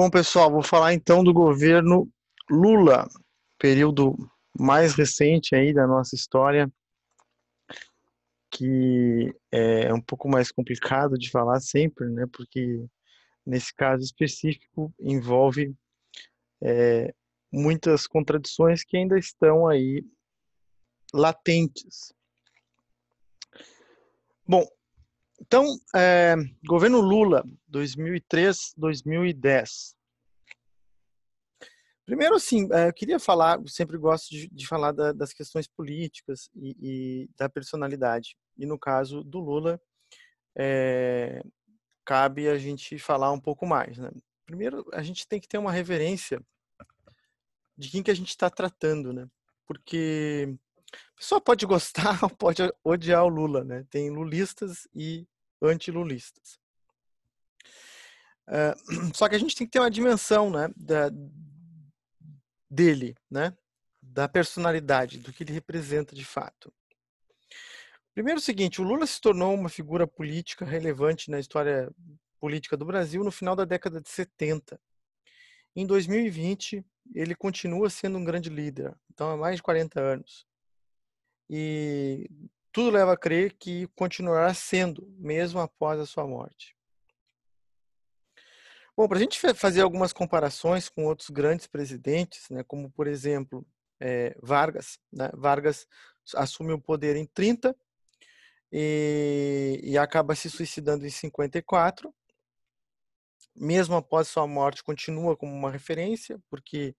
Bom, pessoal, vou falar então do governo Lula, período mais recente aí da nossa história, que é um pouco mais complicado de falar sempre, né? Porque nesse caso específico envolve é, muitas contradições que ainda estão aí latentes. Bom, então, é, governo Lula, 2003, 2010. Primeiro, assim, eh, eu queria falar, eu sempre gosto de, de falar da, das questões políticas e, e, da personalidade. E no caso do Lula, é, cabe a gente falar um pouco mais. Né? Primeiro, a gente tem que ter uma reverência de quem que a gente está tratando, né? Porque a pessoa pode gostar ou pode odiar o Lula, né? Tem lulistas e antilulistas. Eh, lulistas só que a gente tem que ter uma dimensão né, da, dele, né? da personalidade, do que ele representa de fato. Primeiro, o seguinte: o Lula se tornou uma figura política relevante na história política do Brasil no final da década de 70. Em 2020, ele continua sendo um grande líder, então há mais de 40 anos. E tudo leva a crer que continuará sendo, mesmo após a sua morte. Bom, para a gente fazer algumas comparações com outros grandes presidentes, né, como por exemplo é, Vargas. Né? Vargas assume o poder em 30 e, e, acaba se suicidando em 54. Mesmo após sua morte, continua como uma referência, porque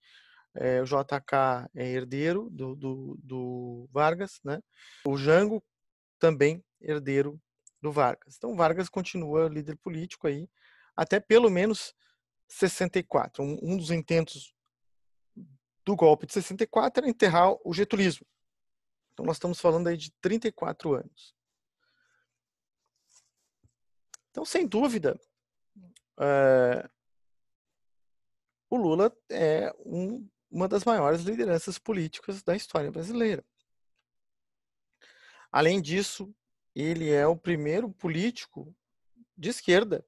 é, o JK é herdeiro do, do, do Vargas, né? O Jango também herdeiro do Vargas. Então, Vargas continua líder político aí até pelo menos 64. Um, um dos intentos do golpe de 64 era enterrar o getulismo. Então nós estamos falando aí de 34 anos. Então, sem dúvida, eh, o Lula é um, uma das maiores lideranças políticas da história brasileira. Além disso, ele é o primeiro político de esquerda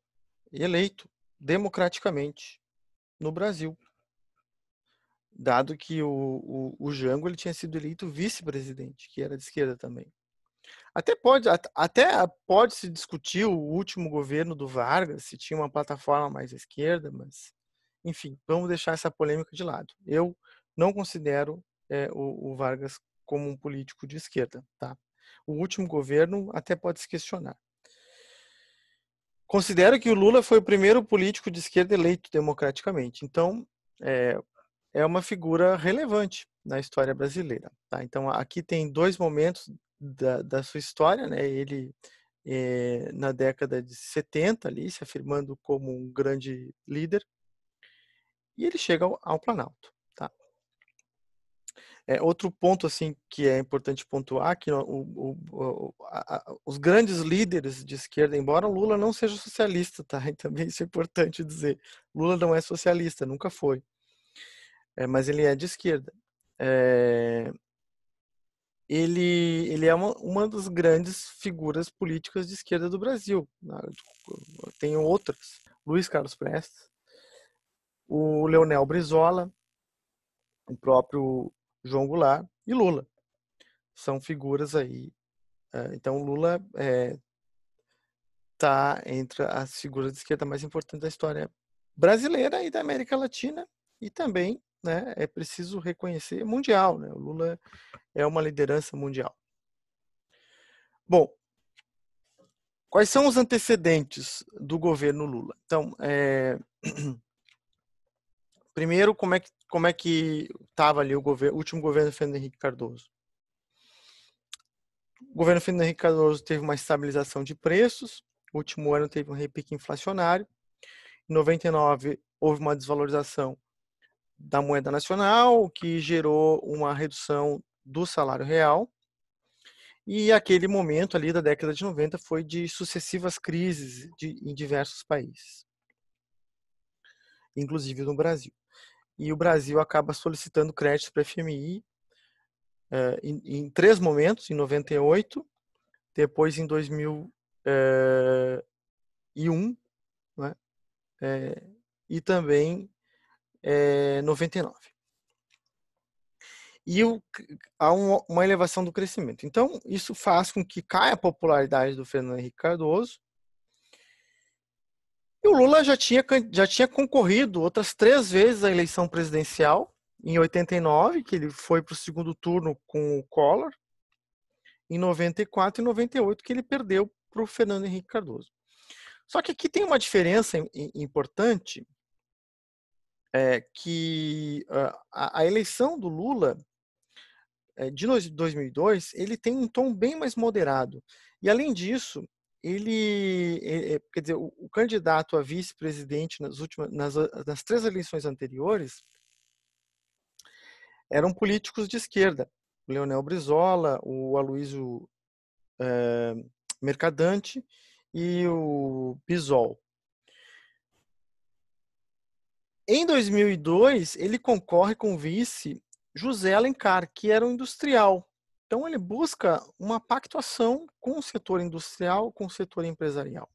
eleito democraticamente no Brasil, dado que o, o, o Jango ele tinha sido eleito vice-presidente, que era de esquerda também. Até pode, até pode se discutir o último governo do Vargas, se tinha uma plataforma mais à esquerda, mas enfim, vamos deixar essa polêmica de lado. Eu não considero é, o, o, Vargas como um político de esquerda, tá? O último governo até pode se questionar. Considero que o Lula foi o primeiro político de esquerda eleito democraticamente. Então, é, é uma figura relevante na história brasileira. Tá? Então, aqui tem dois momentos da, da sua história, né? Ele é, na década de 70 ali, se afirmando como um grande líder, e ele chega ao, ao Planalto. É, outro ponto assim que é importante pontuar que o, o, o, a, os grandes líderes de esquerda, embora Lula não seja socialista, tá? E também isso é importante dizer. Lula não é socialista, nunca foi. É, mas ele é de esquerda. É, ele, ele é uma, uma das grandes figuras políticas de esquerda do Brasil. Né? Tem outras. Luiz Carlos Prestes, o Leonel Brizola, o próprio João Goulart e Lula. São figuras aí. Eh, então, Lula está eh, é, entre as figuras de esquerda mais importantes da história brasileira e da América Latina e também né, é preciso reconhecer mundial. Né? O Lula é uma liderança mundial. Bom, quais são os antecedentes do governo Lula? Então, é... primeiro, como é que como é que estava ali o, governo, o último governo Fernando Henrique Cardoso. O governo Fernando Henrique Cardoso teve uma estabilização de preços, o último ano teve um repique inflacionário. Em 99 houve uma desvalorização da moeda nacional, que gerou uma redução do salário real. E aquele momento ali da década de 90 foi de sucessivas crises de, em diversos países, inclusive no Brasil e o Brasil acaba solicitando crédito para a FMI eh, em, em, três momentos, em 98, depois em 2001 eh, né, eh, e também eh, 99. E o, há um, uma elevação do crescimento. Então, isso faz com que caia a popularidade do Fernando Henrique Cardoso, e o Lula já tinha, já tinha concorrido outras três vezes à eleição presidencial, em 89, que ele foi para o segundo turno com o Collor, em 94 e 98, que ele perdeu para o Fernando Henrique Cardoso. Só que aqui tem uma diferença importante, é que ah, a, a eleição do Lula é, de 2002, ele tem um tom bem mais moderado. E além disso, ele, é, é, quer dizer, o, o candidato a vice-presidente nas últimas, nas, nas três eleições anteriores eram políticos de esquerda. O Leonel Brizola, o Aloysio é, Mercadante e o Bisol. Em 2002, ele concorre com o vice José Alencar, que era um industrial. Então, ele busca uma pactuação com o setor industrial, com o setor empresarial.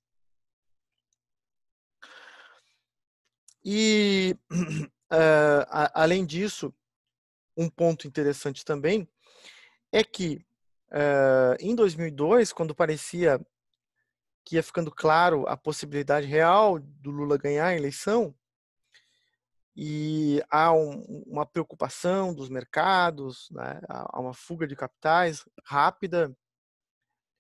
E, uh, a, além disso, um ponto interessante também é que, uh, em 2002, quando parecia que ia ficando claro a possibilidade real do Lula ganhar a eleição, e há um, uma preocupação dos mercados, né? há uma fuga de capitais rápida,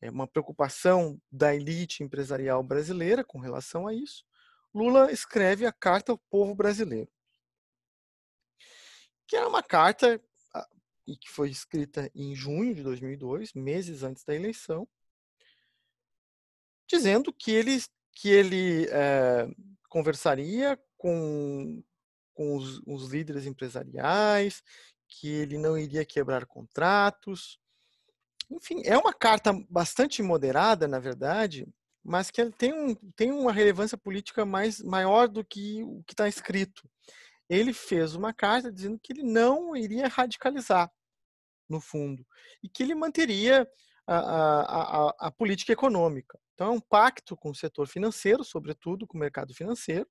é uma preocupação da elite empresarial brasileira com relação a isso. Lula escreve a carta ao povo brasileiro, que era é uma carta ah, e que foi escrita em junho de 2002, meses antes da eleição, dizendo que ele que ele é, conversaria com com os, os líderes empresariais, que ele não iria quebrar contratos. Enfim, é uma carta bastante moderada, na verdade, mas que tem, um, tem uma relevância política mais maior do que o que está escrito. Ele fez uma carta dizendo que ele não iria radicalizar, no fundo, e que ele manteria a, a, a, a política econômica. Então, é um pacto com o setor financeiro, sobretudo com o mercado financeiro,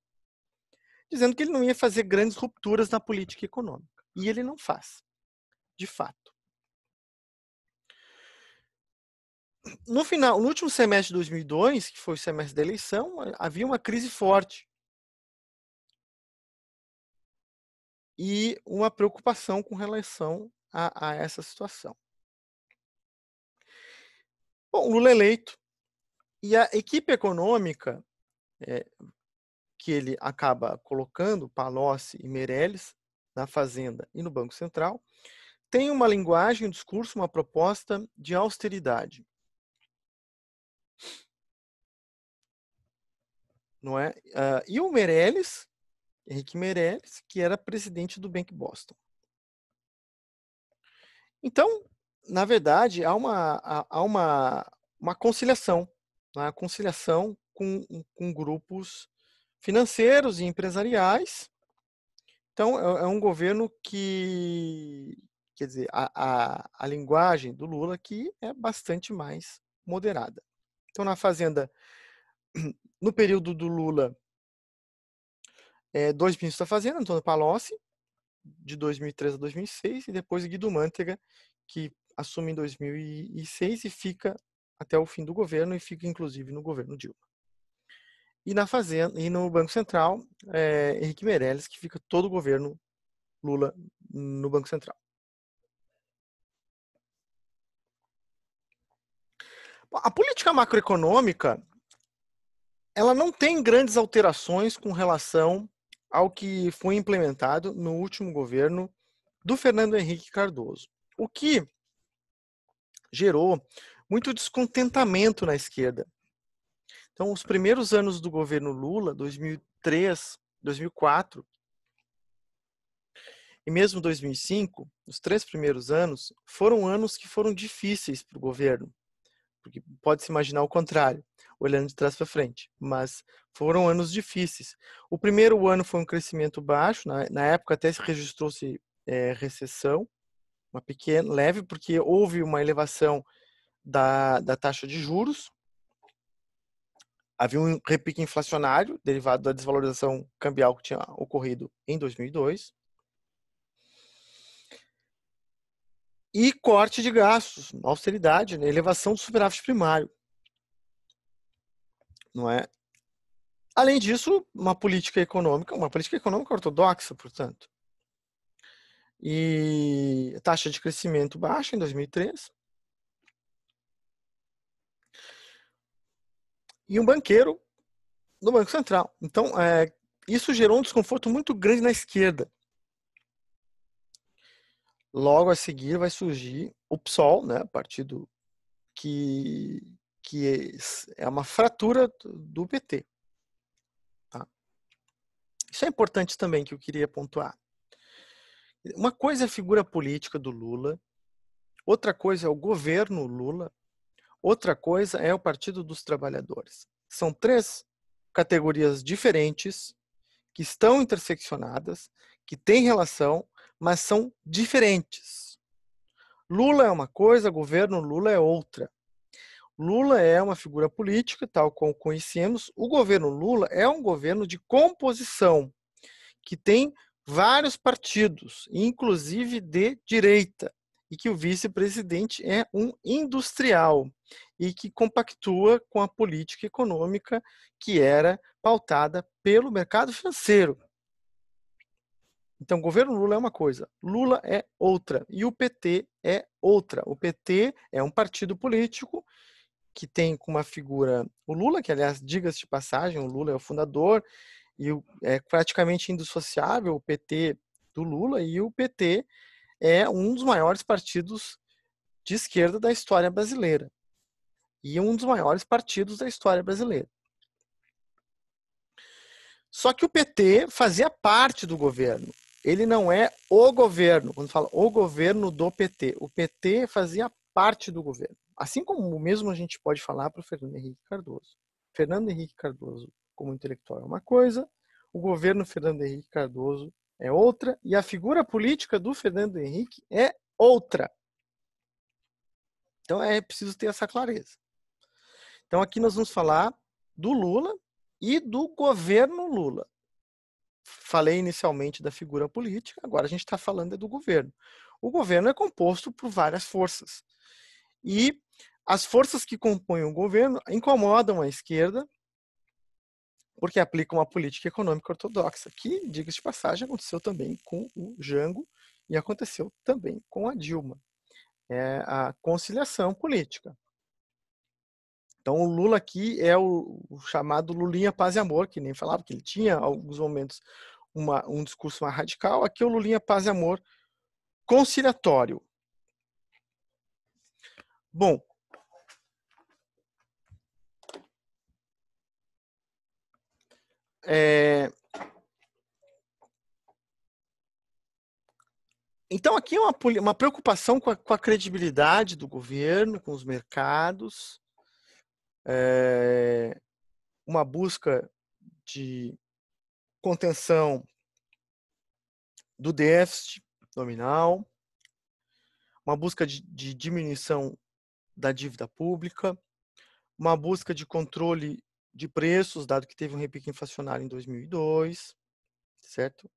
dizendo que ele não ia fazer grandes rupturas na política econômica. E ele não faz, de fato. No final, no último semestre de 2002, que foi o semestre da eleição, havia uma crise forte e uma preocupação com relação a, a essa situação. Bom, Lula eleito e a equipe econômica é, que ele acaba colocando Palocci e Meirelles na Fazenda e no Banco Central, tem uma linguagem, um discurso, uma proposta de austeridade. Não é? Uh, e o Meirelles, Henrique Meirelles, que era presidente do Bank Boston. Então, na verdade, há uma, há uma, uma conciliação, uma né? conciliação com, com grupos financeiros e empresariais. Então, é, é um governo que, quer dizer, a, a, a linguagem do Lula aqui é bastante mais moderada. Então, na Fazenda, no período do Lula, é, dois ministros da Fazenda, Antônio Palocci, de 2003 a 2006, e depois Guido Mantega, que assume em 2006 e fica até o fim do governo e fica inclusive no governo Dilma. E na Fazenda e no Banco Central, é, Henrique Meirelles, que fica todo o governo Lula no Banco Central. A política macroeconômica ela não tem grandes alterações com relação ao que foi implementado no último governo do Fernando Henrique Cardoso, o que gerou muito descontentamento na esquerda, então, os primeiros anos do governo Lula, 2003, 2004 e mesmo 2005, os três primeiros anos, foram anos que foram difíceis para o governo. Porque pode-se imaginar o contrário, olhando de trás para frente. Mas foram anos difíceis. O primeiro ano foi um crescimento baixo, na, na época até se registrou-se é, recessão, uma pequena, leve, porque houve uma elevação da, da taxa de juros, havia um repique inflacionário derivado da desvalorização cambial que tinha ocorrido em 2002. E corte de gastos, austeridade, né? elevação do superávit primário. Não é? Além disso, uma política econômica, uma política econômica ortodoxa, portanto. E taxa de crescimento baixa em 2003, e um banqueiro do Banco Central. Então, é, isso gerou um desconforto muito grande na esquerda. Logo a seguir vai surgir o PSOL, né, partido que, que é, é uma fratura do PT. Tá? Isso é importante também que eu queria pontuar. Uma coisa é a figura política do Lula, outra coisa é o governo Lula, Outra coisa é o Partido dos Trabalhadores. São três categorias diferentes que estão interseccionadas, que têm relação, mas são diferentes. Lula é uma coisa, governo Lula é outra. Lula é uma figura política, tal como conhecemos. O governo Lula é um governo de composição, que tem vários partidos, inclusive de direita e que o vice-presidente é um industrial e que compactua com a política econômica que era pautada pelo mercado financeiro. Então, governo Lula é uma coisa, Lula é outra e o PT é outra. O PT é um partido político que tem como uma figura o Lula, que aliás, diga-se de passagem, o Lula é o fundador e é praticamente indissociável o PT do Lula e o PT é um dos maiores partidos de esquerda da história brasileira e um dos maiores partidos da história brasileira. Só que o PT fazia parte do governo. Ele não é o governo. Quando fala o governo do PT, o PT fazia parte do governo. Assim como o mesmo a gente pode falar para o Fernando Henrique Cardoso. Fernando Henrique Cardoso, como intelectual, é uma coisa, o governo Fernando Henrique Cardoso é outra e a figura política do Fernando Henrique é outra. Então é preciso ter essa clareza. Então aqui nós vamos falar do Lula e do governo Lula. Falei inicialmente da figura política, agora a gente está falando é do governo. O governo é composto por várias forças. E as forças que compõem o governo incomodam a esquerda, porque aplica uma política econômica ortodoxa, que, diga-se de passagem, aconteceu também com o Jango e aconteceu também com a Dilma. É a conciliação política. Então, o Lula aqui é o, chamado Lulinha Paz e Amor, que nem falava que ele tinha, alguns momentos, uma, um discurso mais radical. Aqui é o Lulinha Paz e Amor conciliatório. Bom, É... Então, aqui é uma, uma preocupação com a, com a, credibilidade do governo, com os mercados, é... uma busca de contenção do déficit nominal, uma busca de, de diminuição da dívida pública, uma busca de controle de preços, dado que teve um repique inflacionário em 2002, certo?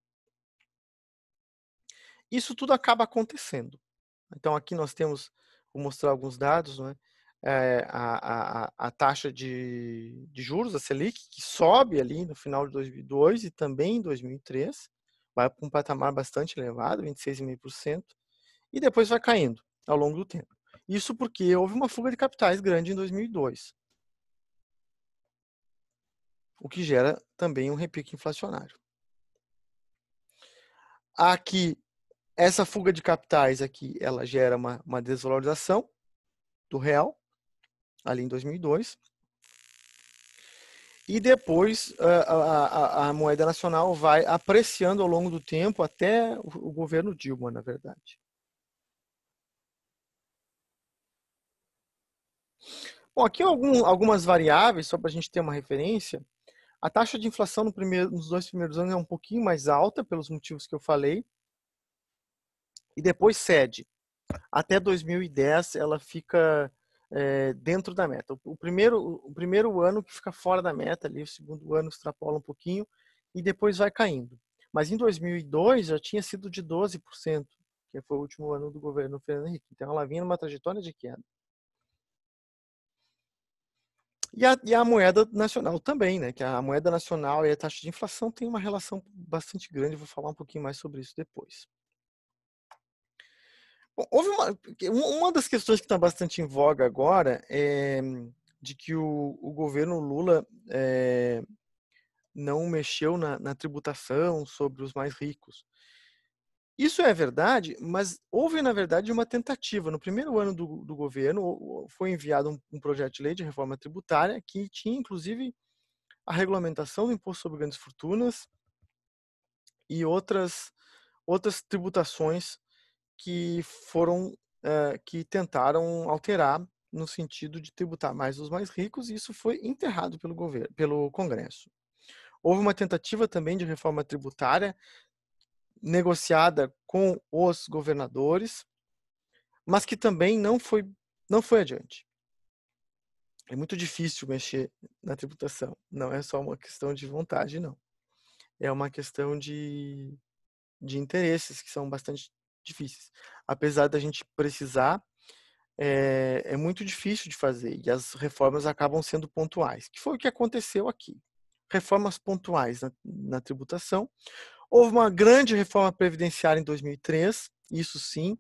Isso tudo acaba acontecendo. Então, aqui nós temos, vou mostrar alguns dados, né? É, a, a, a, taxa de, de juros, a Selic, que sobe ali no final de 2002 e também em 2003, vai para um patamar bastante elevado, 26,5%, e depois vai caindo ao longo do tempo. Isso porque houve uma fuga de capitais grande em 2002 o que gera também um repique inflacionário. Aqui, essa fuga de capitais aqui, ela gera uma, uma desvalorização do real, ali em 2002. E depois a, a, a, moeda nacional vai apreciando ao longo do tempo até o, governo Dilma, na verdade. Bom, aqui algum, algumas variáveis, só para a gente ter uma referência. A taxa de inflação no primeiro, nos dois primeiros anos é um pouquinho mais alta, pelos motivos que eu falei, e depois cede. Até 2010 ela fica é, dentro da meta. O, primeiro, o primeiro ano que fica fora da meta, ali, o segundo ano extrapola um pouquinho e depois vai caindo. Mas em 2002 já tinha sido de 12%, que foi o último ano do governo Fernando Henrique. Então ela vinha numa trajetória de queda. E a, e a, moeda nacional também, né? Que a moeda nacional e a taxa de inflação tem uma relação bastante grande. Vou falar um pouquinho mais sobre isso depois. Bom, houve uma, uma das questões que está bastante em voga agora é de que o, o governo Lula é, não mexeu na, na tributação sobre os mais ricos. Isso é verdade, mas houve, na verdade, uma tentativa. No primeiro ano do, do governo, foi enviado um, um, projeto de lei de reforma tributária que tinha, inclusive, a regulamentação do imposto sobre grandes fortunas e outras, outras tributações que foram uh, que tentaram alterar no sentido de tributar mais os mais ricos e isso foi enterrado pelo governo, pelo Congresso. Houve uma tentativa também de reforma tributária negociada com os governadores, mas que também não foi, não foi adiante. É muito difícil mexer na tributação. Não é só uma questão de vontade, não. É uma questão de, de interesses que são bastante difíceis. Apesar da gente precisar, é, é muito difícil de fazer e as reformas acabam sendo pontuais, que foi o que aconteceu aqui. Reformas pontuais na, na tributação, Houve uma grande reforma previdenciária em 2003, isso sim,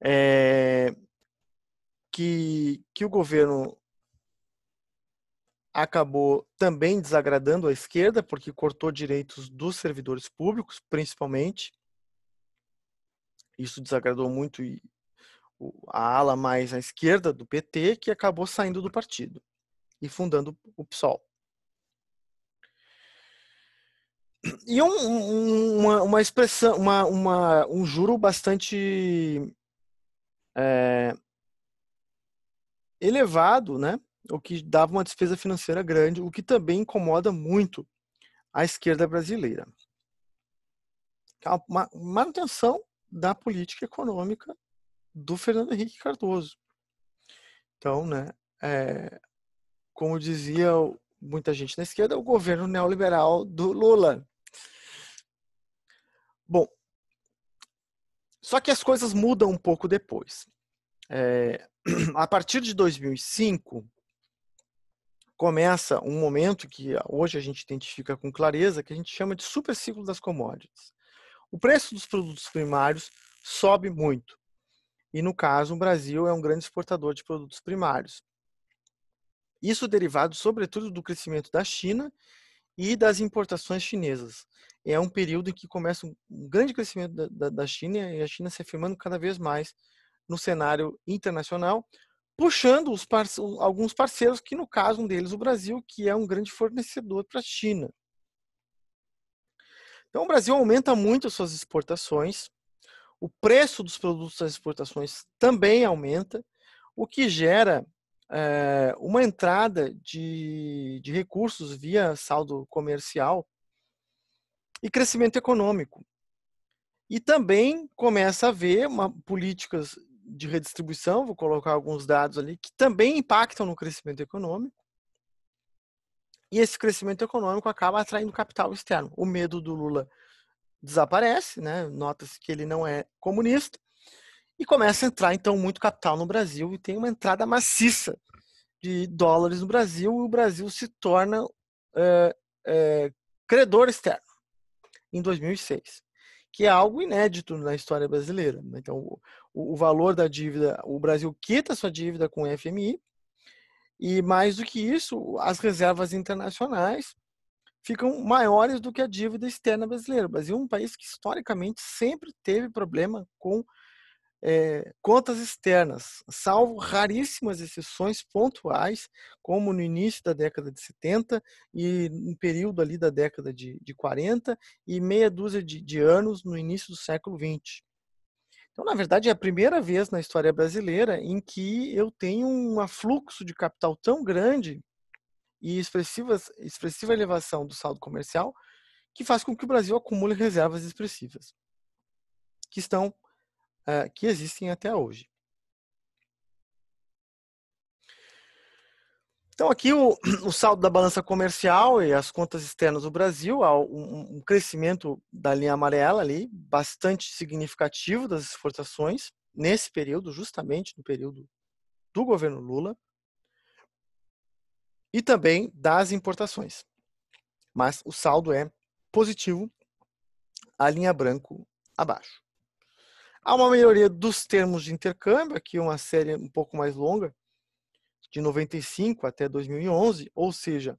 é, que, que o governo acabou também desagradando a esquerda, porque cortou direitos dos servidores públicos, principalmente. Isso desagradou muito a ala mais à esquerda do PT, que acabou saindo do partido e fundando o PSOL. E um, um, uma, uma, expressão, uma, uma, um juro bastante é, elevado, né? O que dava uma despesa financeira grande, o que também incomoda muito a esquerda brasileira. Então, a manutenção da política econômica do Fernando Henrique Cardoso. Então, né, é, como dizia muita gente na esquerda, o governo neoliberal do Lula. Bom, só que as coisas mudam um pouco depois. É, a partir de 2005, começa um momento que hoje a gente identifica com clareza, que a gente chama de superciclo das commodities. O preço dos produtos primários sobe muito. E no caso, o Brasil é um grande exportador de produtos primários. Isso derivado, sobretudo, do crescimento da China e das importações chinesas. É um período em que começa um grande crescimento da, da, da China e a China se afirmando cada vez mais no cenário internacional, puxando alguns parceiros, que no caso um deles o Brasil, que é um grande fornecedor para a China. Então o Brasil aumenta muito as suas exportações, o preço dos produtos das exportações também aumenta, o que gera é, uma entrada de, de recursos via saldo comercial e crescimento econômico. E também começa a haver uma, políticas de redistribuição, vou colocar alguns dados ali, que também impactam no crescimento econômico. E esse crescimento econômico acaba atraindo capital externo. O medo do Lula desaparece, né? nota-se que ele não é comunista, e começa a entrar, então, muito capital no Brasil e tem uma entrada maciça de dólares no Brasil e o Brasil se torna é, é, credor externo em 2006, que é algo inédito na história brasileira. Né? Então, o, o valor da dívida, o Brasil quita sua dívida com o FMI e, mais do que isso, as reservas internacionais ficam maiores do que a dívida externa brasileira. O Brasil é um país que historicamente sempre teve problema com é, contas externas, salvo raríssimas exceções pontuais, como no início da década de 70 e no período ali da década de, de 40 e meia dúzia de, de anos no início do século 20. Então, na verdade, é a primeira vez na história brasileira em que eu tenho um afluxo de capital tão grande e expressiva elevação do saldo comercial que faz com que o Brasil acumule reservas expressivas, que estão eh, que existem até hoje. Então, aqui o, o, saldo da balança comercial e as contas externas do Brasil, há um, um crescimento da linha amarela ali, bastante significativo das exportações, nesse período, justamente no período do governo Lula, e também das importações. Mas o saldo é positivo, a linha branco abaixo. Há uma melhoria dos termos de intercâmbio, aqui uma série um pouco mais longa, de 95 até 2011, ou seja,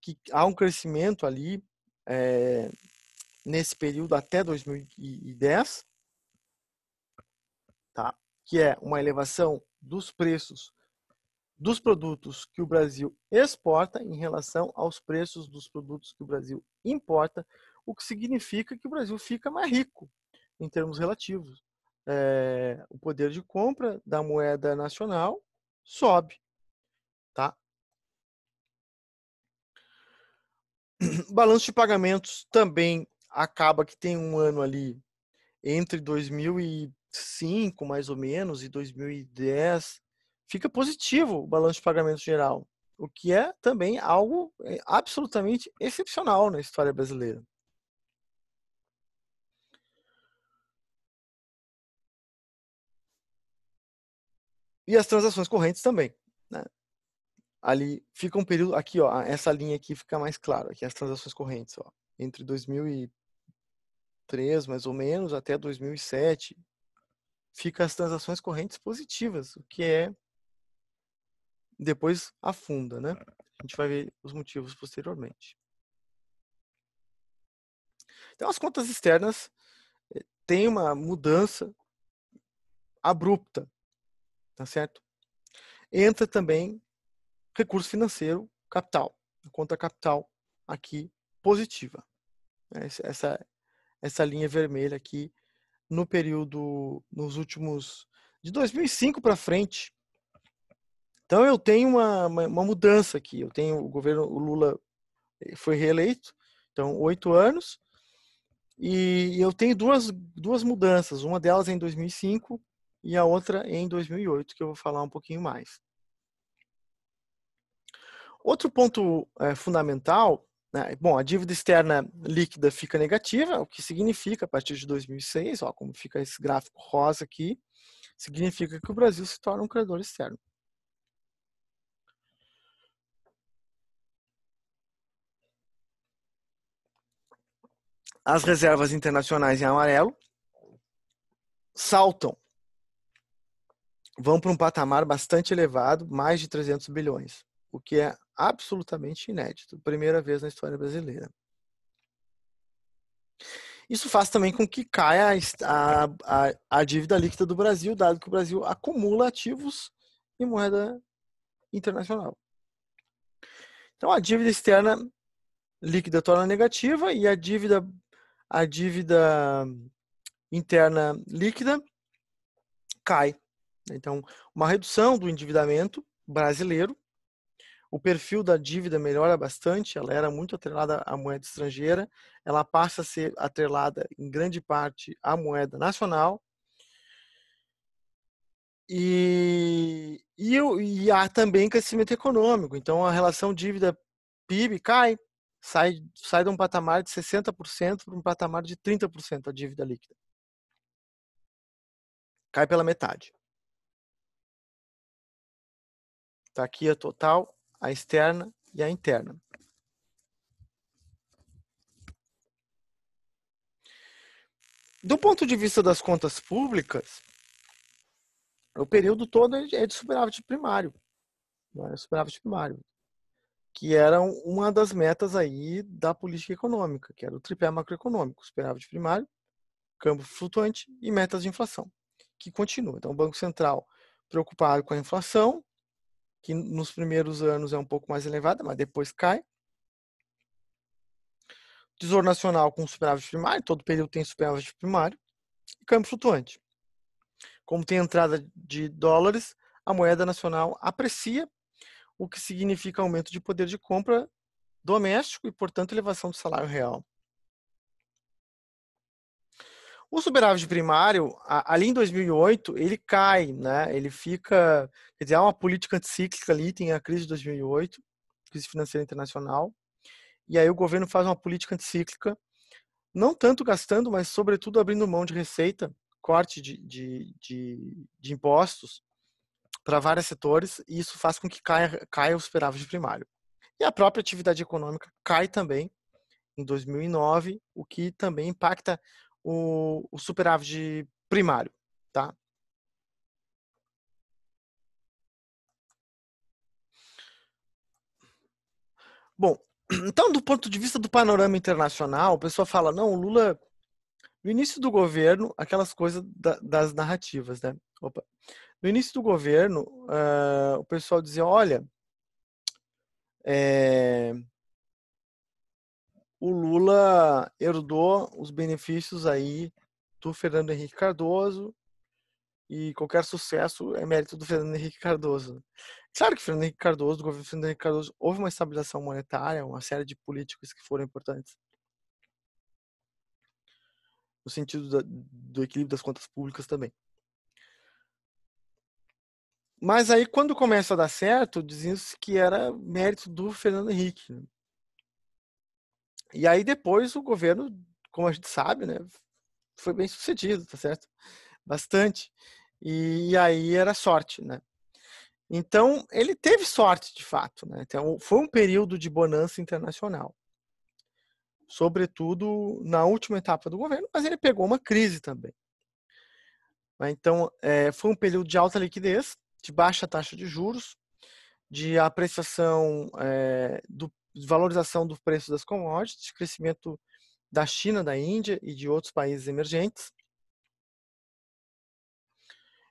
que há um crescimento ali é, nesse período até 2010, tá? que é uma elevação dos preços dos produtos que o Brasil exporta em relação aos preços dos produtos que o Brasil importa, o que significa que o Brasil fica mais rico em termos relativos é, o poder de compra da moeda nacional sobe, tá? Balanço de pagamentos também acaba que tem um ano ali entre 2005 mais ou menos e 2010 fica positivo o balanço de pagamentos geral, o que é também algo eh, absolutamente excepcional na história brasileira. E as transações correntes também. Né? Ali fica um período, aqui, ó, essa linha aqui fica mais claro, aqui as transações correntes, ó, entre 2003 mais ou menos até 2007, fica as transações correntes positivas, o que é depois afunda, né? A gente vai ver os motivos posteriormente. Então as contas externas eh, têm uma mudança abrupta tá certo? Entra também recurso financeiro, capital, conta capital aqui positiva. É essa, essa linha vermelha aqui no período, nos últimos, de 2005 para frente. Então eu tenho uma, uma, uma, mudança aqui. Eu tenho o governo, o Lula eh, foi reeleito, então oito anos, e eu tenho duas, duas mudanças. Uma delas é em 2005, e a outra em 2008, que eu vou falar um pouquinho mais. Outro ponto é, fundamental, né, bom, a dívida externa líquida fica negativa, o que significa, a partir de 2006, ó, como fica esse gráfico rosa aqui, significa que o Brasil se torna um credor externo. As reservas internacionais em amarelo saltam vão para um patamar bastante elevado, mais de 300 bilhões, o que é absolutamente inédito, primeira vez na história brasileira. Isso faz também com que caia a, a, a dívida líquida do Brasil, dado que o Brasil acumula ativos em moeda internacional. Então a dívida externa líquida torna negativa e a dívida a dívida interna líquida cai então, uma redução do endividamento brasileiro, o perfil da dívida melhora bastante, ela era muito atrelada à moeda estrangeira, ela passa a ser atrelada em grande parte à moeda nacional. E, e, e há também crescimento econômico, então a relação dívida PIB cai, sai, sai de um patamar de 60% para um patamar de 30% a dívida líquida. Cai pela metade. Está aqui a total, a externa e a interna. Do ponto de vista das contas públicas, o período todo é de é superávit primário. Não é superávit primário. Que era uma das metas aí da política econômica, que era o tripé macroeconômico, superávit primário, câmbio flutuante e metas de inflação, que continua. Então, o Banco Central preocupado com a inflação, que nos primeiros anos é um pouco mais elevada, mas depois cai. Tesouro Nacional com superávit primário, todo período tem superávit primário. E câmbio flutuante. Como tem entrada de dólares, a moeda nacional aprecia, o que significa aumento de poder de compra doméstico e, portanto, elevação do salário real. O superávit primário, ali em 2008, ele cai, né? Ele fica, quer dizer, há uma política anticíclica ali, tem a crise de 2008, crise financeira internacional, e aí o governo faz uma política anticíclica, não tanto gastando, mas sobretudo abrindo mão de receita, corte de, de, de, de impostos para vários setores, e isso faz com que caia, caia o superávit primário. E a própria atividade econômica cai também em 2009, o que também impacta o, o superávit primário, tá? Bom, então, do ponto de vista do panorama internacional, a pessoa fala, não, o Lula, no início do governo, aquelas coisas da, das narrativas, né? Opa. No início do governo, uh, o pessoal dizia, olha, é, o Lula herdou os benefícios aí do Fernando Henrique Cardoso e qualquer sucesso é mérito do Fernando Henrique Cardoso. Claro que o Fernando Henrique Cardoso, do governo do Fernando Henrique Cardoso, houve uma estabilização monetária, uma série de políticas que foram importantes no sentido da, do equilíbrio das contas públicas também. Mas aí, quando começa a dar certo, dizem que era mérito do Fernando Henrique. Né? E aí depois o governo, como a gente sabe, né, foi bem sucedido, tá certo? Bastante. E aí era sorte, né? Então, ele teve sorte, de fato. Né? Então, foi um período de bonança internacional. Sobretudo na última etapa do governo, mas ele pegou uma crise também. Né? Então, é, foi um período de alta liquidez, de baixa taxa de juros, de apreciação é, do valorização do preço das commodities, crescimento da China, da Índia e de outros países emergentes.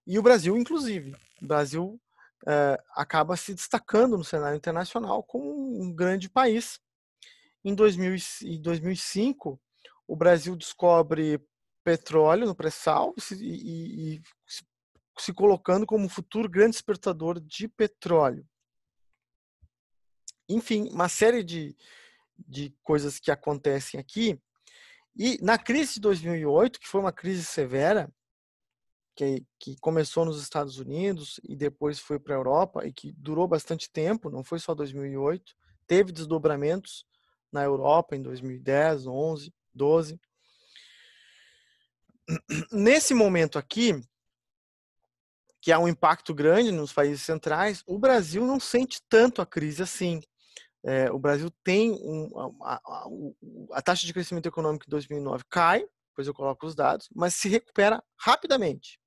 E o Brasil, inclusive. O Brasil uh, acaba se destacando no cenário internacional como um grande país. Em 2000, e 2005, o Brasil descobre petróleo no pré-sal e, e, e se colocando como futuro grande exportador de petróleo enfim, uma série de, de coisas que acontecem aqui. E na crise de 2008, que foi uma crise severa, que, que começou nos Estados Unidos e depois foi para a Europa e que durou bastante tempo, não foi só 2008, teve desdobramentos na Europa em 2010, 11, 12. Nesse momento aqui, que há um impacto grande nos países centrais, o Brasil não sente tanto a crise assim. É, o Brasil tem um, a, a, a, taxa de crescimento econômico em 2009 cai, depois eu coloco os dados, mas se recupera rapidamente.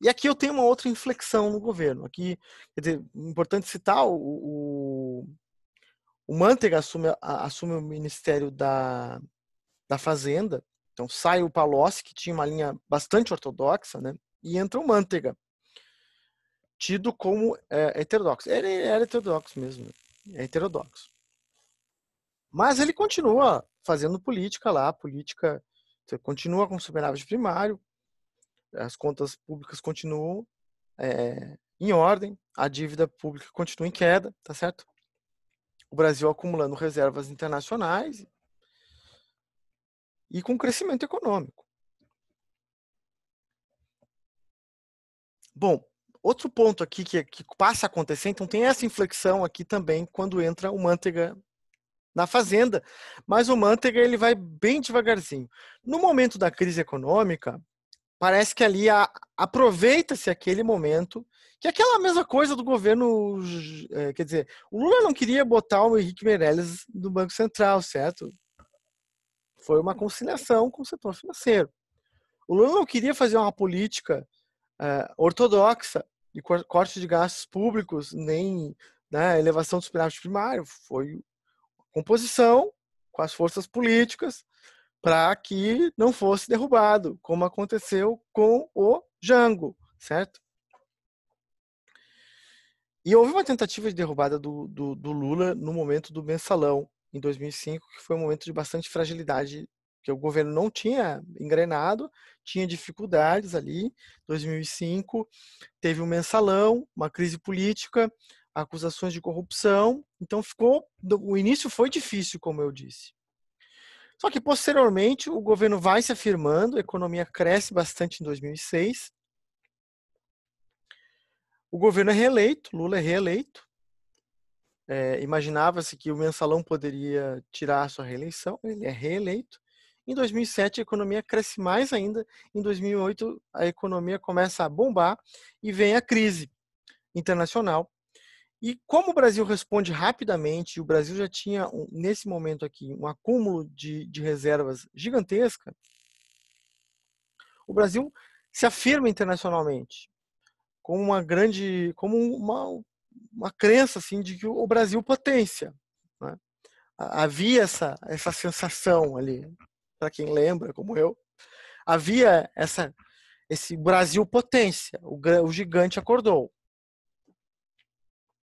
E aqui eu tenho uma outra inflexão no governo. Aqui, quer dizer, importante citar o, o, o Manteiga assume, assume o Ministério da, da Fazenda, então sai o Palocci, que tinha uma linha bastante ortodoxa, né? E entra o Manteiga tido como é, é, heterodoxo. Ele era heterodoxo mesmo, é heterodoxo. Mas ele continua fazendo política lá, política continua com superávit primário, as contas públicas continuam é, em ordem, a dívida pública continua em queda, tá certo? O Brasil acumulando reservas internacionais e com crescimento econômico. Bom, Outro ponto aqui que, é, que passa a acontecer, então tem essa inflexão aqui também quando entra o manteiga na fazenda, mas o manteiga ele vai bem devagarzinho. No momento da crise econômica, parece que ali aproveita-se aquele momento, que é aquela mesma coisa do governo, é, quer dizer, o Lula não queria botar o Henrique Meirelles do Banco Central, certo? Foi uma conciliação com o setor financeiro. O Lula não queria fazer uma política é, ortodoxa, e corte de gastos públicos, nem né, elevação do superávit primário, foi composição com as forças políticas para que não fosse derrubado, como aconteceu com o Jango, certo? E houve uma tentativa de derrubada do, do, do Lula no momento do mensalão, em 2005, que foi um momento de bastante fragilidade que o governo não tinha engrenado, tinha dificuldades ali. 2005 teve um mensalão, uma crise política, acusações de corrupção. Então ficou, o início foi difícil, como eu disse. Só que posteriormente o governo vai se afirmando, a economia cresce bastante em 2006. O governo é reeleito, Lula é reeleito. É, Imaginava-se que o mensalão poderia tirar a sua reeleição, ele é reeleito. Em 2007, a economia cresce mais ainda. Em 2008, a economia começa a bombar e vem a crise internacional. E como o Brasil responde rapidamente, o Brasil já tinha, nesse momento aqui, um acúmulo de, de reservas gigantesca, o Brasil se afirma internacionalmente como uma grande, como uma, uma crença assim de que o Brasil potência. Né? Havia essa, essa sensação ali para quem lembra, como eu, havia essa esse Brasil potência, o, o gigante acordou.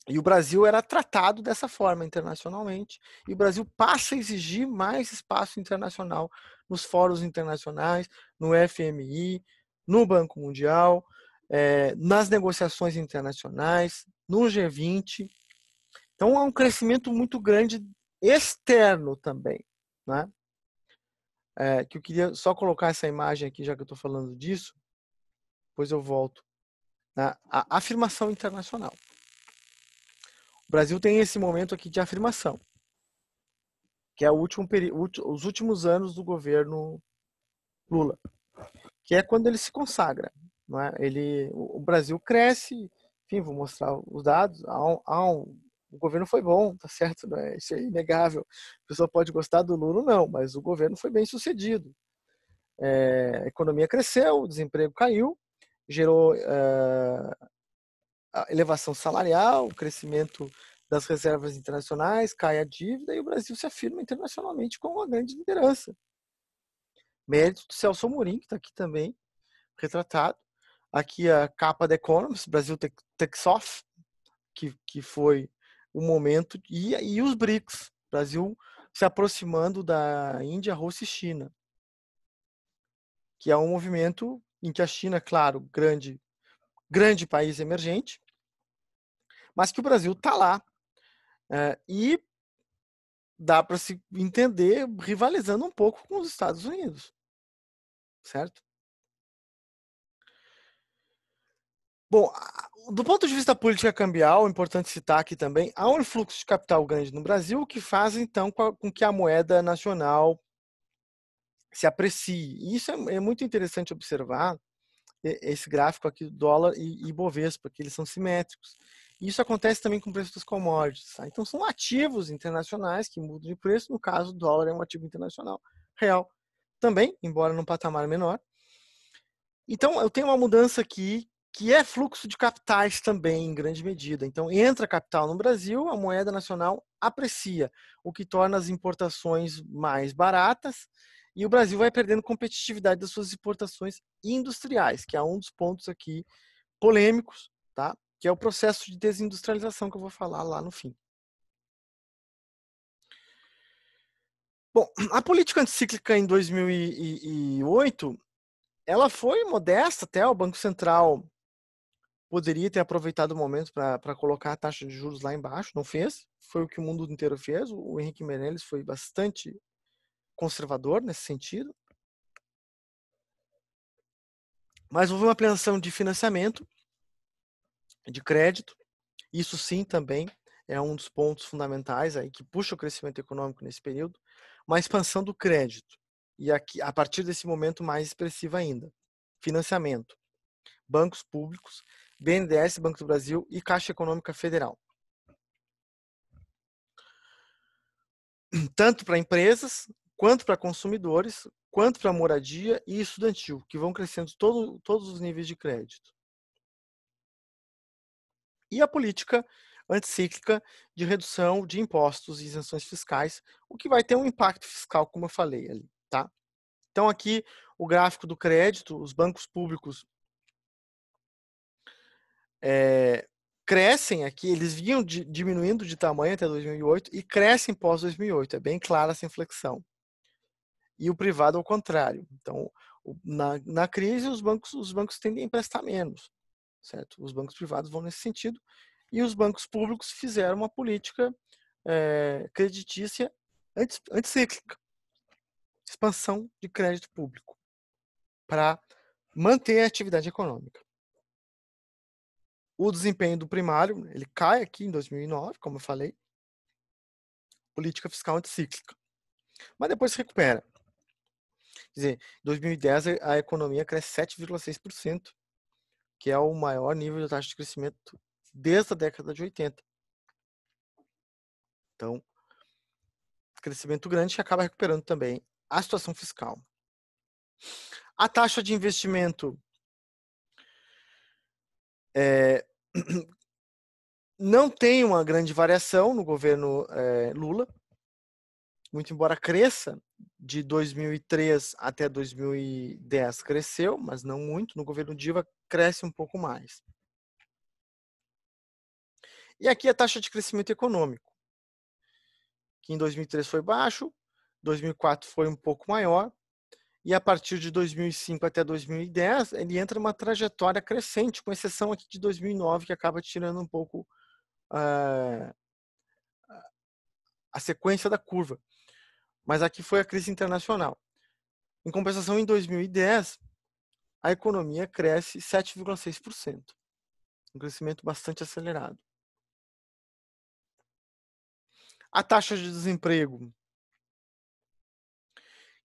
E o Brasil era tratado dessa forma internacionalmente, e o Brasil passa a exigir mais espaço internacional nos fóruns internacionais, no FMI, no Banco Mundial, é, nas negociações internacionais, no G20. Então há um crescimento muito grande externo também. Né? é, que eu queria só colocar essa imagem aqui, já que eu estou falando disso, pois eu volto. Na, né, a afirmação internacional. O Brasil tem esse momento aqui de afirmação, que é último, os últimos anos do governo Lula, que é quando ele se consagra. Não é? ele, o Brasil cresce, enfim, vou mostrar os dados, há um, há um o governo foi bom, tá certo? é Isso é inegável. A pessoa pode gostar do Lula, não, mas o governo foi bem sucedido. É, a economia cresceu, o desemprego caiu, gerou é, elevação salarial, crescimento das reservas internacionais, cai a dívida e o Brasil se afirma internacionalmente como uma grande liderança. Mérito do Celso Amorim, que está aqui também retratado. Aqui a capa da Economist, Brasil Tech, Tech Soft, que, que foi o momento e, e os BRICS. Brasil se aproximando da Índia, Rússia e China, que é um movimento em que a China, claro, grande, grande país emergente, mas que o Brasil está lá é, e dá para se entender rivalizando um pouco com os Estados Unidos, certo? Bom, do ponto de vista da política cambial, é importante citar aqui também, há um influxo de capital grande no Brasil, o que faz então com que a moeda nacional se aprecie. E isso é, é muito interessante observar esse gráfico aqui do dólar e, e Bovespa, que eles são simétricos. Isso acontece também com o preço dos commodities. Tá? Então são ativos internacionais que mudam de preço. No caso, o dólar é um ativo internacional real também, embora num patamar menor. Então eu tenho uma mudança aqui que é fluxo de capitais também, em grande medida. Então, entra capital no Brasil, a moeda nacional aprecia, o que torna as importações mais baratas e o Brasil vai perdendo competitividade das suas exportações industriais, que é um dos pontos aqui polêmicos, tá? que é o processo de desindustrialização que eu vou falar lá no fim. Bom, a política anticíclica em 2008, ela foi modesta até o Banco Central poderia ter aproveitado o momento para colocar a taxa de juros lá embaixo, não fez. Foi o que o mundo inteiro fez. O Henrique Meirelles foi bastante conservador nesse sentido. Mas houve uma apreensão de financiamento, de crédito. Isso sim também é um dos pontos fundamentais aí que puxa o crescimento econômico nesse período, uma expansão do crédito. E aqui, a partir desse momento mais expressiva ainda, financiamento. Bancos públicos BNDES, Banco do Brasil e Caixa Econômica Federal. Tanto para empresas, quanto para consumidores, quanto para moradia e estudantil, que vão crescendo todo, todos os níveis de crédito. E a política anticíclica de redução de impostos e isenções fiscais, o que vai ter um impacto fiscal, como eu falei ali, tá? Então aqui o gráfico do crédito, os bancos públicos é, crescem aqui, eles vinham de, diminuindo de tamanho até 2008 e crescem pós 2008. É bem clara essa inflexão. E o privado ao contrário. Então, na, na crise, os bancos, os bancos tendem a emprestar menos, certo? Os bancos privados vão nesse sentido e os bancos públicos fizeram uma política é, creditícia anticíclica. Expansão de crédito público para manter a atividade econômica. O desempenho do primário, ele cai aqui em 2009, como eu falei. Política fiscal anticíclica. Mas depois se recupera. Quer dizer, em 2010 a economia cresce 7,6%, que é o maior nível de taxa de crescimento desde a década de 80. Então, crescimento grande que acaba recuperando também a situação fiscal. A taxa de investimento é, não tem uma grande variação no governo é, Lula, muito embora cresça, de 2003 até 2010 cresceu, mas não muito, no governo Diva cresce um pouco mais. E aqui a taxa de crescimento econômico, que em 2003 foi baixo, 2004 foi um pouco maior, e a partir de 2005 até 2010 ele entra numa trajetória crescente, com exceção aqui de 2009 que acaba tirando um pouco uh, a sequência da curva. Mas aqui foi a crise internacional. Em compensação, em 2010 a economia cresce 7,6%, um crescimento bastante acelerado. A taxa de desemprego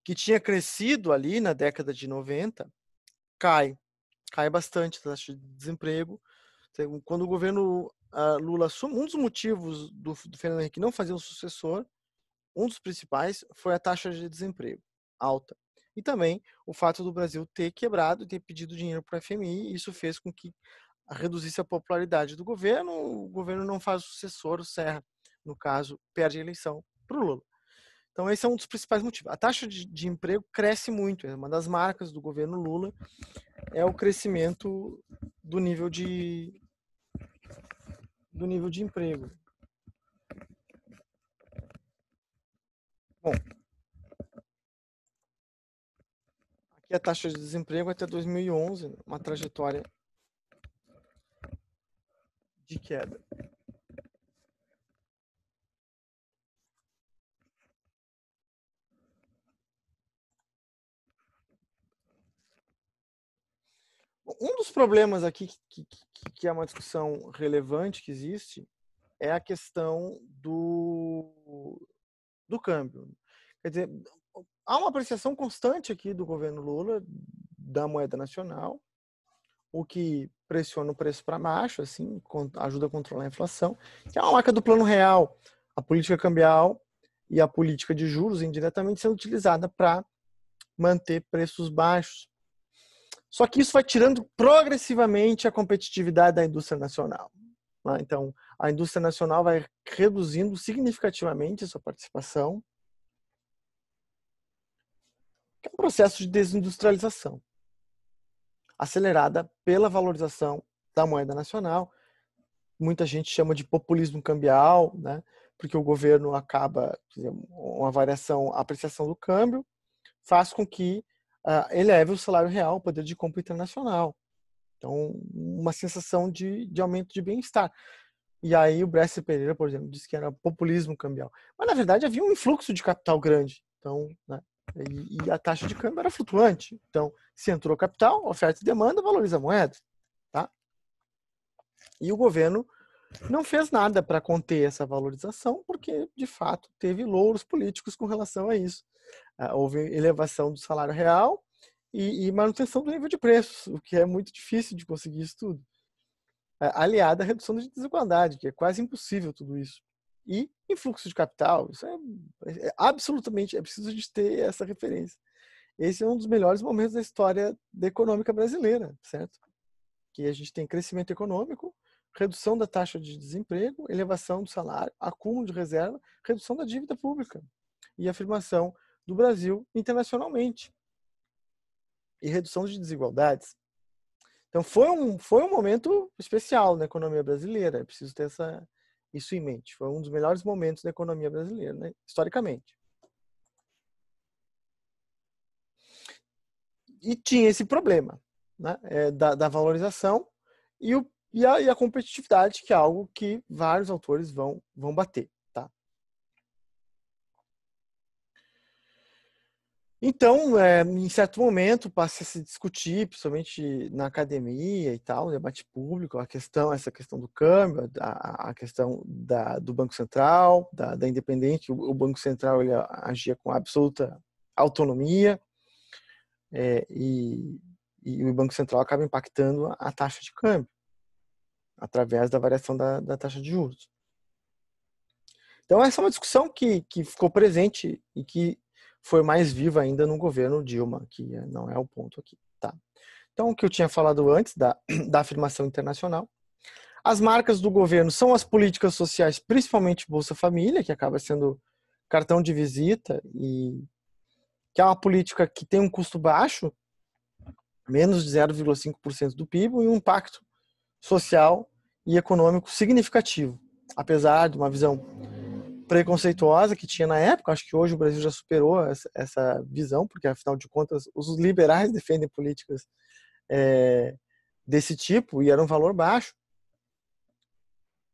que tinha crescido ali na década de 90, cai. Cai bastante a taxa de desemprego. Quando o governo Lula assumiu, um dos motivos do, do Fernando Henrique não fazer um sucessor, um dos principais foi a taxa de desemprego alta. E também o fato do Brasil ter quebrado e ter pedido dinheiro para a FMI, isso fez com que reduzisse a popularidade do governo, o governo não faz o sucessor, o Serra, no caso, perde a eleição para o Lula. Então, esse é um dos principais motivos. A taxa de, de emprego cresce muito, é uma das marcas do governo Lula, é o crescimento do nível de, do nível de emprego. Bom, aqui a taxa de desemprego até 2011, uma trajetória de queda. Um dos problemas aqui, que, que, que é uma discussão relevante que existe, é a questão do, do câmbio. Quer dizer, há uma apreciação constante aqui do governo Lula da moeda nacional, o que pressiona o preço para baixo, assim, ajuda a controlar a inflação, que é uma marca do plano real. A política cambial e a política de juros indiretamente são utilizadas para manter preços baixos. Só que isso vai tirando progressivamente a competitividade da indústria nacional. Né? Então, a indústria nacional vai reduzindo significativamente a sua participação, que é um processo de desindustrialização, acelerada pela valorização da moeda nacional. Muita gente chama de populismo cambial, né? porque o governo acaba, dizer, uma variação, a apreciação do câmbio, faz com que uh, ah, eleve o salário real, o poder de compra internacional. Então, uma sensação de, de aumento de bem-estar. E aí o Bresser Pereira, por exemplo, disse que era populismo cambial. Mas, na verdade, havia um influxo de capital grande. Então, né? e, e, a taxa de câmbio era flutuante. Então, se entrou capital, oferta e demanda, valoriza a moeda. Tá? E o governo não fez nada para conter essa valorização, porque de fato teve louros políticos com relação a isso. Ah, houve elevação do salário real e, e manutenção do nível de preços, o que é muito difícil de conseguir isso tudo. Aliada à redução de desigualdade, que é quase impossível tudo isso. E influxo de capital, isso é, é absolutamente, é preciso a gente ter essa referência. Esse é um dos melhores momentos da história da econômica brasileira, certo? Que a gente tem crescimento econômico, redução da taxa de desemprego, elevação do salário, acúmulo de reserva, redução da dívida pública e afirmação do Brasil internacionalmente e redução de desigualdades. Então foi um, foi um momento especial na economia brasileira, é preciso ter essa, isso em mente. Foi um dos melhores momentos da economia brasileira, né? historicamente. E tinha esse problema né? É, da, da valorização e o e a, e a competitividade, que é algo que vários autores vão, vão bater. Tá? Então, é, em certo momento, passa a se discutir, principalmente na academia e tal, no debate público, a questão, essa questão do câmbio, a, a questão da, do Banco Central, da, da independente. O, o, Banco Central ele agia com absoluta autonomia é, e, e o Banco Central acaba impactando a taxa de câmbio através da variação da, da taxa de juros. Então, essa é uma discussão que, que ficou presente e que foi mais viva ainda no governo Dilma, que é, não é o ponto aqui. Tá? Então, o que eu tinha falado antes da, da afirmação internacional. As marcas do governo são as políticas sociais, principalmente Bolsa Família, que acaba sendo cartão de visita e que é uma política que tem um custo baixo, menos de 0,5% do PIB e um impacto social e econômico significativo, apesar de uma visão preconceituosa que tinha na época. Acho que hoje o Brasil já superou essa visão, porque afinal de contas os liberais defendem políticas é, desse tipo e era um valor baixo.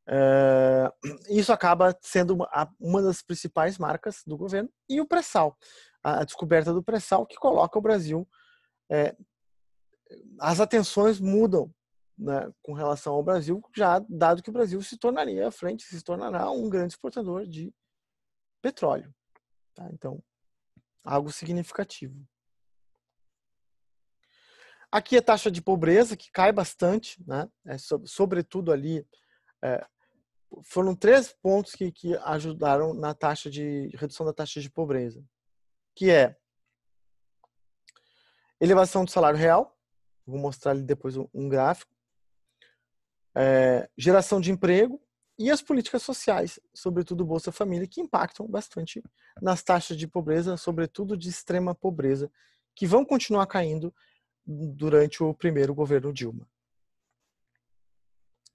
É, isso acaba sendo uma, uma das principais marcas do governo e o pré-sal, a, a, descoberta do pré-sal que coloca o Brasil. É, as atenções mudam né, com relação ao Brasil, já dado que o Brasil se tornaria à frente, se tornará um grande exportador de petróleo. Tá? Então, algo significativo. Aqui a é taxa de pobreza, que cai bastante, né? É, sobretudo ali, é, foram três pontos que, que ajudaram na taxa de redução da taxa de pobreza, que é elevação do salário real, vou mostrar ali depois um gráfico, é, geração de emprego e as políticas sociais, sobretudo Bolsa Família, que impactam bastante nas taxas de pobreza, sobretudo de extrema pobreza, que vão continuar caindo durante o primeiro governo Dilma,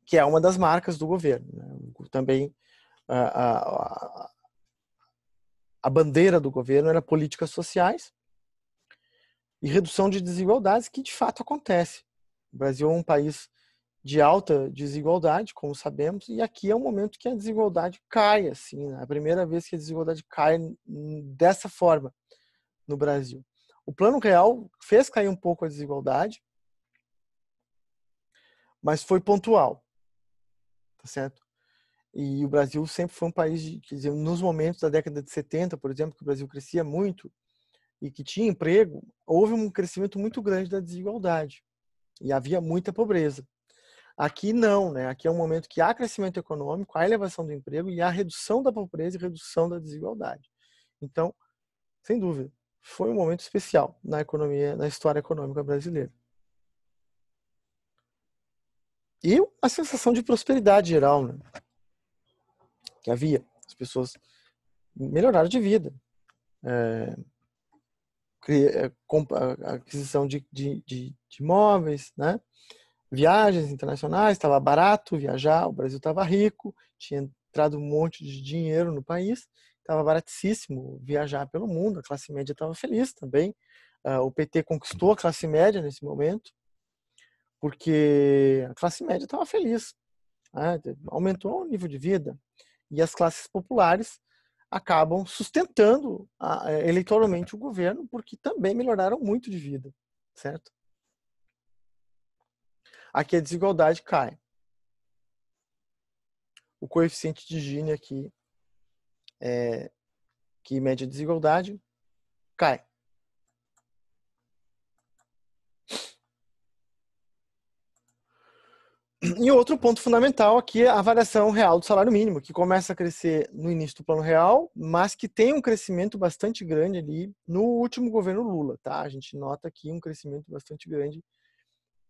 que é uma das marcas do governo. Né? Também a, a, a bandeira do governo era políticas sociais e redução de desigualdades, que de fato acontece. O Brasil é um país de alta desigualdade, como sabemos, e aqui é o um momento que a desigualdade cai, assim, né? a primeira vez que a desigualdade cai dessa forma no Brasil. O Plano Real fez cair um pouco a desigualdade, mas foi pontual, tá certo? E o Brasil sempre foi um país, de, quer dizer, nos momentos da década de 70, por exemplo, que o Brasil crescia muito e que tinha emprego, houve um crescimento muito grande da desigualdade e havia muita pobreza. Aqui não, né? Aqui é um momento que há crescimento econômico, há elevação do emprego e há redução da pobreza e redução da desigualdade. Então, sem dúvida, foi um momento especial na economia, na história econômica brasileira. E a sensação de prosperidade geral, né? Que havia. As pessoas melhoraram de vida. É, é a aquisição de, de, de, de imóveis, né? viagens internacionais, estava barato viajar, o Brasil estava rico, tinha entrado um monte de dinheiro no país, estava baratíssimo viajar pelo mundo, a classe média estava feliz também. Ah, o PT conquistou a classe média nesse momento, porque a classe média estava feliz, né? aumentou o nível de vida e as classes populares acabam sustentando eh, eleitoralmente o governo porque também melhoraram muito de vida, certo? Aqui a desigualdade cai. O coeficiente de Gini aqui, é, que mede a desigualdade, cai. E outro ponto fundamental aqui é a variação real do salário mínimo, que começa a crescer no início do plano real, mas que tem um crescimento bastante grande ali no último governo Lula, tá? A gente nota aqui um crescimento bastante grande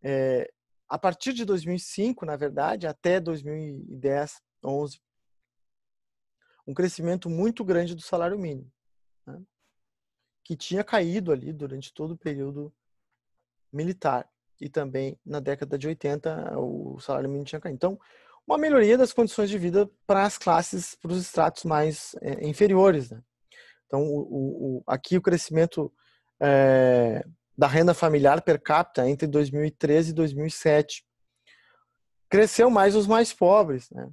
é, a partir de 2005, na verdade, até 2010, 11, um crescimento muito grande do salário mínimo, né? que tinha caído ali durante todo o período militar e também na década de 80 o salário mínimo tinha caído. Então, uma melhoria das condições de vida para as classes, para os estratos mais é, inferiores. Né? Então, o, o, aqui o crescimento é, da renda familiar per capita entre 2013 e 2007. Cresceu mais os mais pobres, né?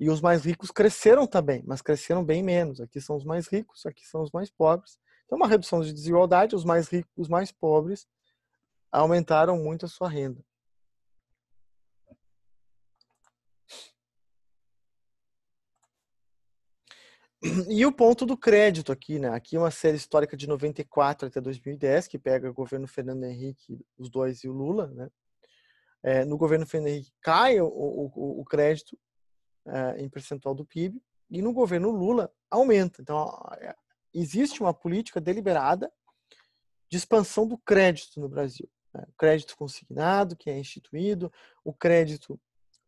E os mais ricos cresceram também, mas cresceram bem menos. Aqui são os mais ricos, aqui são os mais pobres. Então, uma redução de desigualdade, os mais ricos, os mais pobres aumentaram muito a sua renda. E o ponto do crédito aqui, né? Aqui é uma série histórica de 94 até 2010, que pega o governo Fernando Henrique, os dois e o Lula, né? É, no governo Fernando Henrique cai o, o, o crédito é, em percentual do PIB e no governo Lula aumenta. Então, é, existe uma política deliberada de expansão do crédito no Brasil. Né? O crédito consignado, que é instituído, o crédito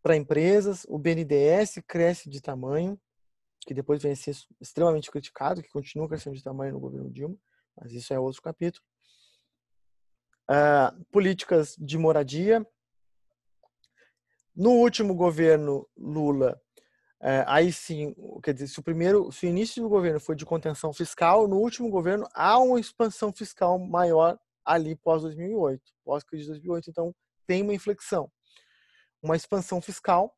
para empresas, o BNDES cresce de tamanho, que depois vem ser extremamente criticado, que continua crescendo de tamanho no governo Dilma, mas isso é outro capítulo. Uh, políticas de moradia. No último governo Lula, uh, aí sim, quer dizer, se o primeiro, se o início do governo foi de contenção fiscal, no último governo há uma expansão fiscal maior ali pós 2008, pós crise de 2008, então tem uma inflexão, uma expansão fiscal.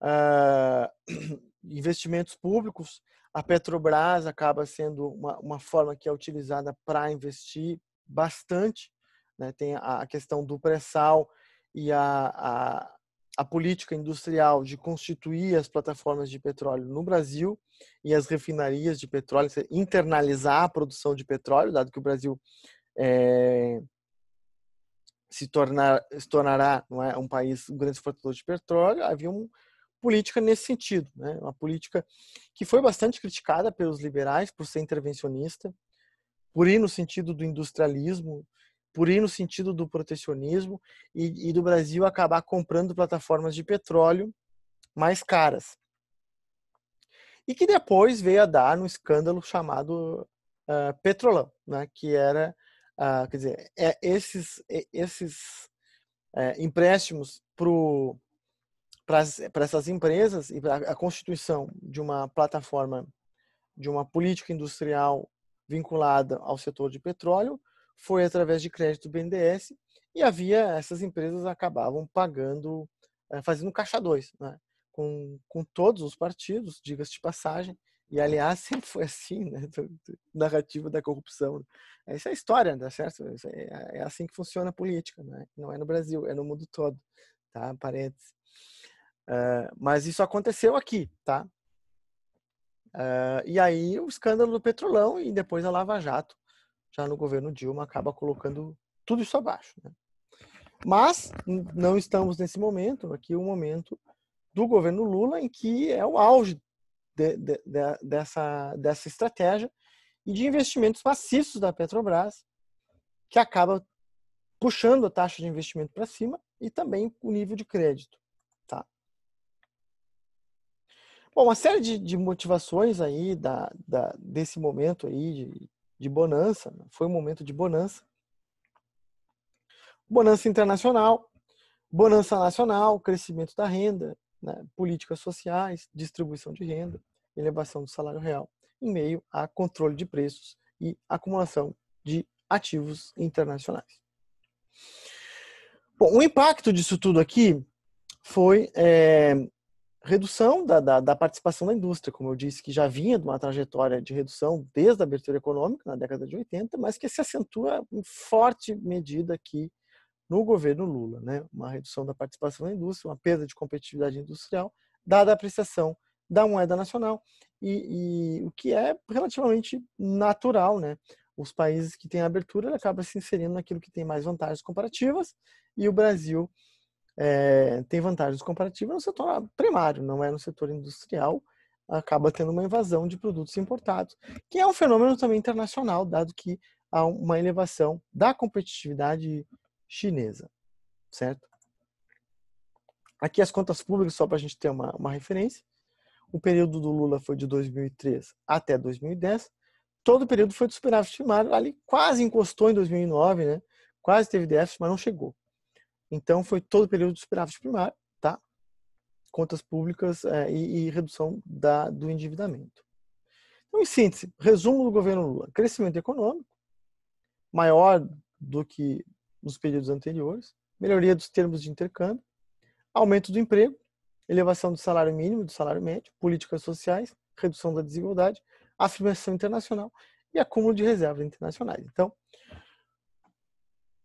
Uh, investimentos públicos. A Petrobras acaba sendo uma, uma forma que é utilizada para investir bastante. Né? Tem a, a questão do pré-sal e a, a, a, política industrial de constituir as plataformas de petróleo no Brasil e as refinarias de petróleo, internalizar a produção de petróleo, dado que o Brasil é, se, tornar, se tornará não é, um país um grande exportador de petróleo, havia um, política nesse sentido, né? Uma política que foi bastante criticada pelos liberais por ser intervencionista, por ir no sentido do industrialismo, por ir no sentido do protecionismo e, e do Brasil acabar comprando plataformas de petróleo mais caras. E que depois veio a dar no um escândalo chamado uh, Petrolão, né? que era, uh, quer dizer, é, esses, é, esses é, empréstimos para o para essas empresas e a constituição de uma plataforma de uma política industrial vinculada ao setor de petróleo foi através de crédito BNDES e havia essas empresas acabavam pagando eh, fazendo caixa dois né? com, com todos os partidos diga-se de passagem e aliás sempre foi assim né narrativa da corrupção essa é a história tá certo é, é, assim que funciona a política né? não é no Brasil é no mundo todo tá parênteses Uh, mas isso aconteceu aqui, tá? Uh, e aí o escândalo do Petrolão e depois a Lava Jato, já no governo Dilma, acaba colocando tudo isso abaixo. Né? Mas não estamos nesse momento, aqui é o momento do governo Lula, em que é o auge de, de, de, dessa, dessa estratégia e de investimentos maciços da Petrobras, que acaba puxando a taxa de investimento para cima e também o nível de crédito. Bom, uma série de, de motivações aí da, da, desse momento aí de, de bonança. Né? Foi um momento de bonança. Bonança internacional, bonança nacional, crescimento da renda, né? políticas sociais, distribuição de renda, elevação do salário real, em meio a controle de preços e acumulação de ativos internacionais. Bom, o impacto disso tudo aqui foi é, redução da, da, da, participação da indústria, como eu disse, que já vinha de uma trajetória de redução desde a abertura econômica, na década de 80, mas que se acentua em forte medida aqui no governo Lula. Né? Uma redução da participação da indústria, uma perda de competitividade industrial, dada a apreciação da moeda nacional, e, e o que é relativamente natural. Né? Os países que têm abertura acabam se inserindo naquilo que tem mais vantagens comparativas, e o Brasil é, tem vantagens comparativas no setor ah, primário, não é no setor industrial, acaba tendo uma invasão de produtos importados, que é um fenômeno também internacional, dado que há uma elevação da competitividade chinesa, certo? Aqui as contas públicas, só para a gente ter uma, uma referência. O período do Lula foi de 2003 até 2010. Todo o período foi de superávit primário, ali quase encostou em 2009, né? quase teve déficit, mas não chegou. Então, foi todo o período de superávit primário, tá? Contas públicas é, e, e, redução da, do endividamento. Então, em síntese, resumo do governo Lula: crescimento econômico maior do que nos períodos anteriores, melhoria dos termos de intercâmbio, aumento do emprego, elevação do salário mínimo e do salário médio, políticas sociais, redução da desigualdade, afirmação internacional e acúmulo de reservas internacionais. Então,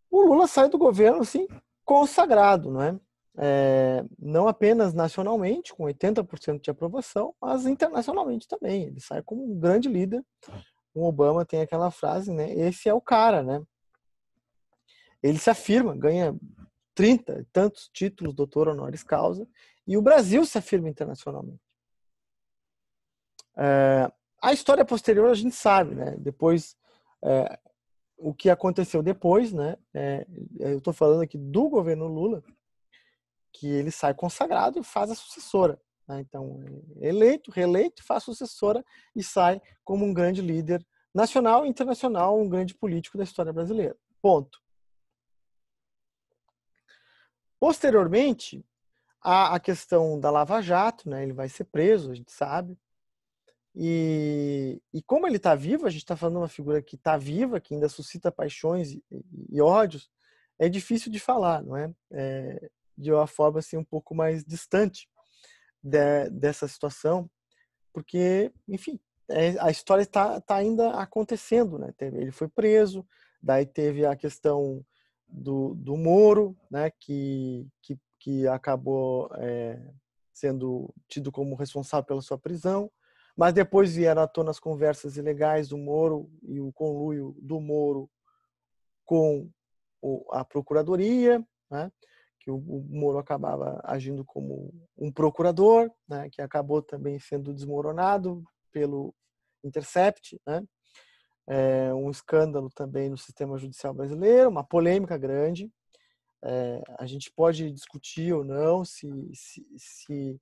o Lula sai do governo assim, consagrado, não é? É, não apenas nacionalmente, com 80% de aprovação, mas internacionalmente também. Ele sai como um grande líder. O Obama tem aquela frase, né? Esse é o cara, né? Ele se afirma, ganha 30 e tantos títulos, doutor honoris causa, e o Brasil se afirma internacionalmente. É, a história posterior a gente sabe, né? Depois é, o que aconteceu depois, né? É, é eu estou falando aqui do governo Lula, que ele sai consagrado e faz a sucessora. Né? Então, eleito, reeleito, faz sucessora e sai como um grande líder nacional e internacional, um grande político da história brasileira. Ponto. Posteriormente, há a questão da Lava Jato, né? Ele vai ser preso, a gente sabe. E, e como ele está vivo, a gente está falando de uma figura que está viva, que ainda suscita paixões e, e, ódios, é difícil de falar, não é? é de uma forma assim, um pouco mais distante de, dessa situação, porque, enfim, é, a história está tá ainda acontecendo, né? Ele foi preso, daí teve a questão do, do Moro, né? Que, que, que acabou é, sendo tido como responsável pela sua prisão. Mas depois vieram à tona as conversas ilegais do Moro e o conluio do Moro com a Procuradoria, né? que o, Moro acabava agindo como um procurador, né? que acabou também sendo desmoronado pelo Intercept, né? é um escândalo também no sistema judicial brasileiro, uma polêmica grande. É, a gente pode discutir ou não se, se, se,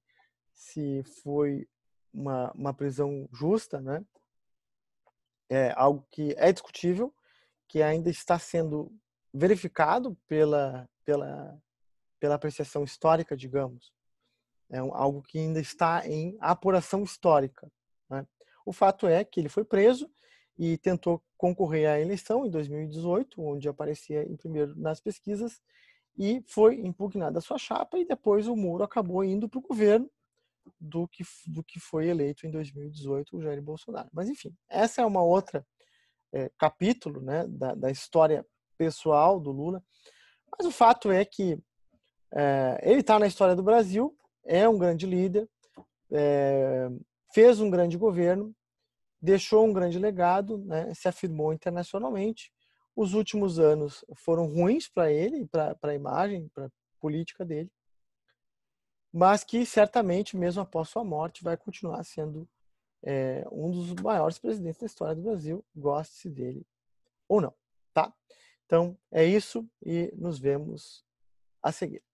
se foi uma, uma prisão justa, né? É algo que é discutível, que ainda está sendo verificado pela, pela, pela apreciação histórica, digamos. É algo que ainda está em apuração histórica. Né? O fato é que ele foi preso e tentou concorrer à eleição em 2018, onde aparecia em primeiro nas pesquisas, e foi impugnada a sua chapa, e depois o Moro acabou indo para o governo, do que, do que foi eleito em 2018 o Jair Bolsonaro. Mas, enfim, essa é uma outra é, capítulo né, da, da, história pessoal do Lula. Mas o fato é que é, ele está na história do Brasil, é um grande líder, é, fez um grande governo, deixou um grande legado, né, se afirmou internacionalmente. Os últimos anos foram ruins para ele, para a imagem, para a política dele mas que certamente, mesmo após sua morte, vai continuar sendo é, um dos maiores presidentes da história do Brasil, goste-se dele ou não, tá? Então é isso e nos vemos a seguir.